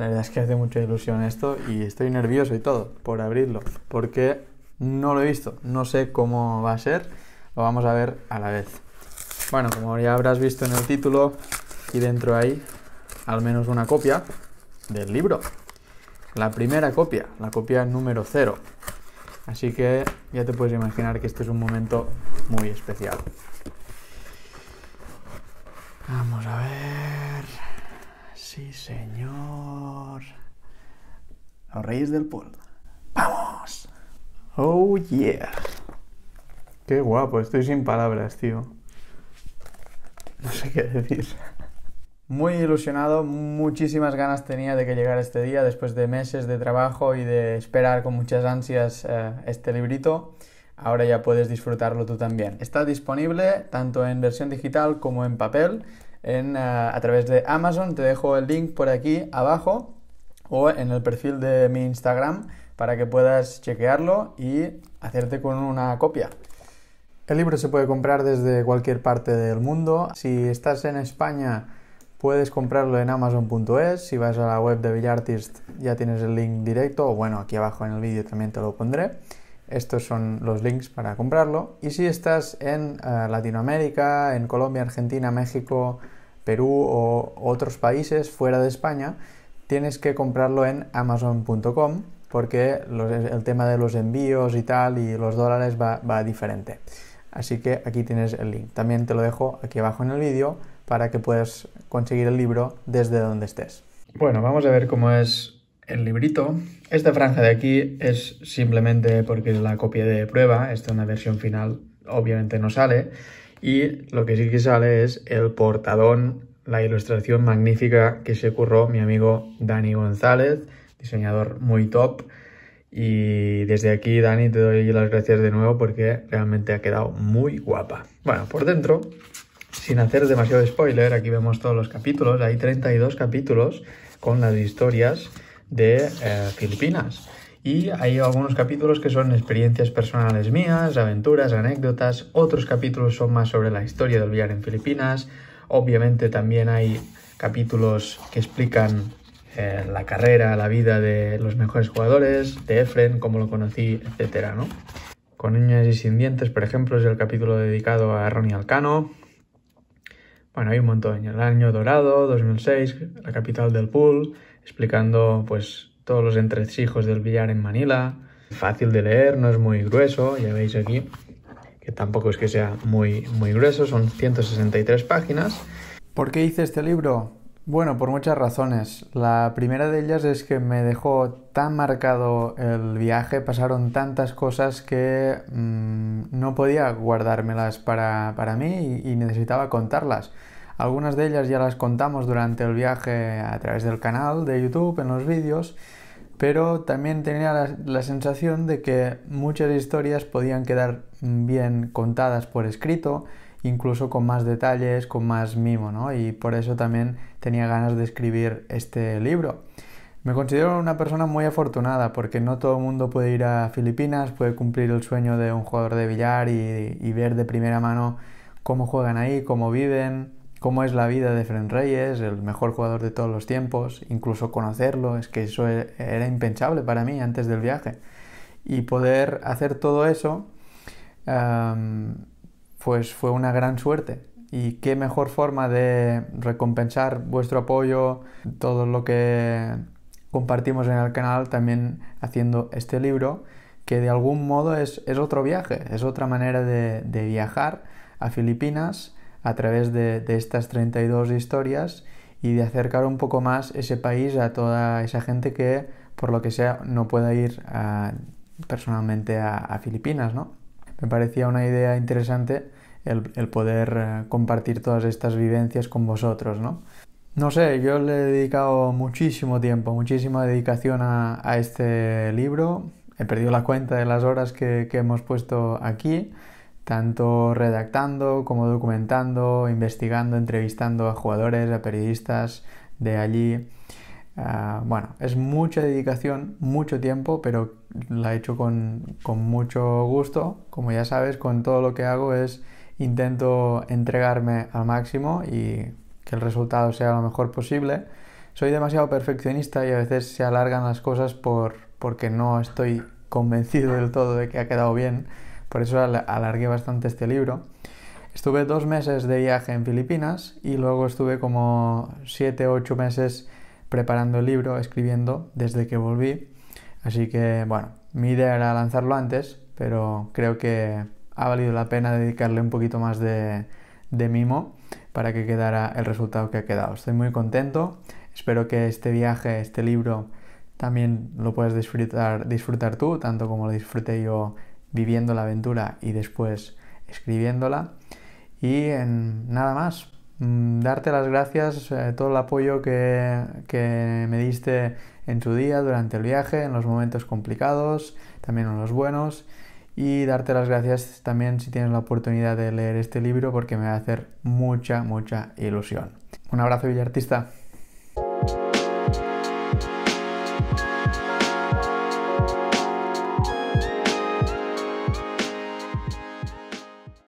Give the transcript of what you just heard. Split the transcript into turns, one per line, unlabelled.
La verdad es que hace mucha ilusión esto y estoy nervioso y todo por abrirlo, porque no lo he visto, no sé cómo va a ser, lo vamos a ver a la vez. Bueno, como ya habrás visto en el título, y dentro hay al menos una copia del libro. La primera copia, la copia número 0. Así que ya te puedes imaginar que este es un momento muy especial. Vamos a ver. Sí, señor. Los reyes del pueblo, ¡Vamos! ¡Oh, yeah! Qué guapo, estoy sin palabras, tío. No sé qué decir. Muy ilusionado, muchísimas ganas tenía de que llegara este día después de meses de trabajo y de esperar con muchas ansias eh, este librito. Ahora ya puedes disfrutarlo tú también. Está disponible tanto en versión digital como en papel. Ah, a, través de Amazon. Te dejo el link por aquí abajo o en el perfil de mi Instagram para que puedas chequearlo y hacerte con una copia. El libro se puede comprar desde cualquier parte del mundo. Si estás en España, puedes comprarlo en amazon.es. Si vas a la web de Villartist, ya tienes el link directo. O bueno, aquí abajo en el vídeo también te lo pondré. Estos son los links para comprarlo. Y si estás en eh, Latinoamérica, en Colombia, Argentina, México, Perú o otros países fuera de España, tienes que comprarlo en amazon.com porque el tema de los envíos y tal y los dólares va, va diferente. Así que aquí tienes el link. También te lo dejo aquí abajo en el vídeo para que puedas conseguir el libro desde donde estés. Bueno, vamos a ver cómo es el librito. Esta franja de aquí es simplemente porque es la copia de prueba, esta es una versión final, obviamente no sale, y lo que sí que sale es el portadón, la ilustración magnífica que se curró mi amigo Dani González, diseñador muy top, y desde aquí, Dani, te doy las gracias de nuevo porque realmente ha quedado muy guapa. Bueno, por dentro, sin hacer demasiado spoiler, aquí vemos todos los capítulos, hay 32 capítulos con las historias de eh, Filipinas. Y hay algunos capítulos que son experiencias personales mías, aventuras, anécdotas. Otros capítulos son más sobre la historia del billar en Filipinas. Obviamente también hay capítulos que explican eh, la carrera, la vida de los mejores jugadores, de Efren, cómo lo conocí, etc. ¿no? Con niñas y sin dientes, por ejemplo, es el capítulo dedicado a Ronnie Alcano. Bueno, hay un montón. El año dorado, 2006, la capital del pool explicando pues todos los entresijos del billar en Manila. Fácil de leer, no es muy grueso, ya veis aquí, que tampoco es que sea muy, muy grueso, son 163 páginas. ¿Por qué hice este libro? Bueno, por muchas razones. La primera de ellas es que me dejó tan marcado el viaje, pasaron tantas cosas que mm, no podía guardármelas para, para mí y necesitaba contarlas. Algunas de ellas ya las contamos durante el viaje a través del canal de YouTube, en los vídeos, pero también tenía la, sensación de que muchas historias podían quedar bien contadas por escrito, incluso con más detalles, con más mimo, ¿no? Y por eso también tenía ganas de escribir este libro. Me considero una persona muy afortunada porque no todo el mundo puede ir a Filipinas, puede cumplir el sueño de un jugador de billar y ver de primera mano cómo juegan ahí, cómo viven, cómo es la vida de Fren Reyes, el mejor jugador de todos los tiempos, incluso conocerlo, es que eso e-, era impensable para mí antes del viaje. Y poder hacer todo eso, pues fue una gran suerte. Y qué mejor forma de recompensar vuestro apoyo, todo lo que compartimos en el canal, también haciendo este libro, que de algún modo es, otro viaje, es otra manera de, de viajar a Filipinas a través de, de estas 32 historias y de acercar un poco más ese país a toda esa gente que, por lo que sea, no pueda ir ah, personalmente a, Filipinas, Me parecía una idea interesante el, poder eh, compartir todas estas vivencias con vosotros, ¿no? No sé, yo le he dedicado muchísimo tiempo, muchísima dedicación a, este libro. He perdido la cuenta de las horas que, que hemos puesto aquí tanto redactando como documentando, investigando, entrevistando a jugadores, a periodistas de allí. Ah, bueno, es mucha dedicación, mucho tiempo, pero la he hecho con, mucho gusto. Como ya sabes, con todo lo que hago es intento entregarme al máximo y que el resultado sea lo mejor posible. Soy demasiado perfeccionista y a veces se alargan las cosas porque no estoy convencido del todo de que ha quedado bien por eso alargué bastante este libro. Estuve dos meses de viaje en Filipinas y luego estuve como siete o ocho meses preparando el libro, escribiendo desde que volví. Así que bueno, mi idea era lanzarlo antes, pero creo que ha valido la pena dedicarle un poquito más de, mimo para que quedara el resultado que ha quedado. Estoy muy contento, espero que este viaje, este libro, también lo puedas disfrutar, disfrutar tú, tanto como lo disfruté yo viviendo la aventura y después escribiéndola. Y en, nada más, mm, darte las gracias, por eh, todo el apoyo que, me diste en tu día, durante el viaje, en los momentos complicados, también en los buenos. Y darte las gracias también si tienes la oportunidad de leer este libro porque me va a hacer mucha, mucha ilusión. Un abrazo, Villartista.